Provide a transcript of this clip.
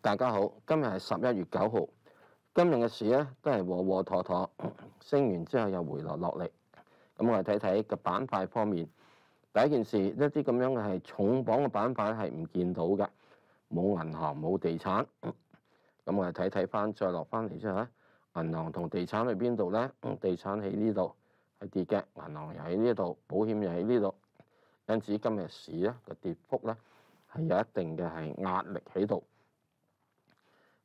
大家好，今日系十一月九號。今日嘅市咧都係和和妥妥，升完之後又回落落嚟。咁我哋睇睇嘅板塊方面，第一件事一啲咁樣嘅係重磅嘅板塊係唔見到嘅，冇銀行冇地產。咁我哋睇睇翻再落翻嚟之后咧，銀行同地產去邊度咧？地產喺呢度係跌嘅，銀行又喺呢度，保險又喺呢度。因此今日市咧个跌幅咧係有一定嘅係壓力喺度。